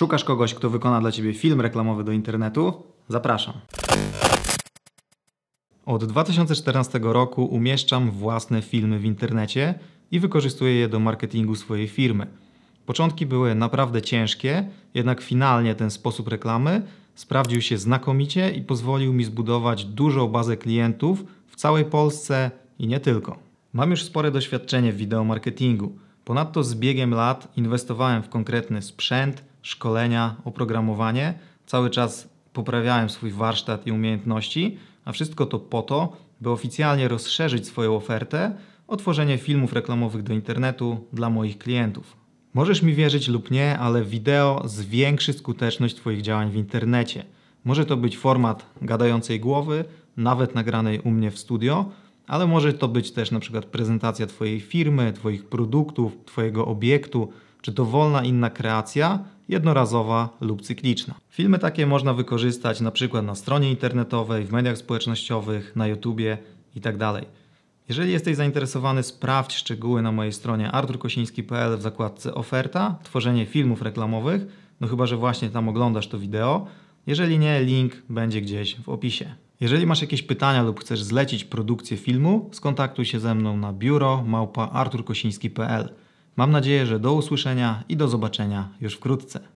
Szukasz kogoś, kto wykona dla Ciebie film reklamowy do internetu? Zapraszam. Od 2014 roku umieszczam własne filmy w internecie i wykorzystuję je do marketingu swojej firmy. Początki były naprawdę ciężkie, jednak finalnie ten sposób reklamy sprawdził się znakomicie i pozwolił mi zbudować dużą bazę klientów w całej Polsce i nie tylko. Mam już spore doświadczenie w wideomarketingu. Ponadto z biegiem lat inwestowałem w konkretny sprzęt, szkolenia, oprogramowanie. Cały czas poprawiałem swój warsztat i umiejętności, a wszystko to po to, by oficjalnie rozszerzyć swoją ofertę o tworzenie filmów reklamowych do internetu dla moich klientów. Możesz mi wierzyć lub nie, ale wideo zwiększy skuteczność Twoich działań w internecie. Może to być format gadającej głowy, nawet nagranej u mnie w studio, ale może to być też na przykład prezentacja Twojej firmy, Twoich produktów, Twojego obiektu, czy dowolna inna kreacja, jednorazowa lub cykliczna. Filmy takie można wykorzystać na przykład na stronie internetowej, w mediach społecznościowych, na YouTubie itd. Tak Jeżeli jesteś zainteresowany, sprawdź szczegóły na mojej stronie arturkosiński.pl w zakładce oferta, tworzenie filmów reklamowych, no chyba, że właśnie tam oglądasz to wideo. Jeżeli nie, link będzie gdzieś w opisie. Jeżeli masz jakieś pytania lub chcesz zlecić produkcję filmu, skontaktuj się ze mną na biuro małpa arturkosiński.pl. Mam nadzieję, że do usłyszenia i do zobaczenia już wkrótce.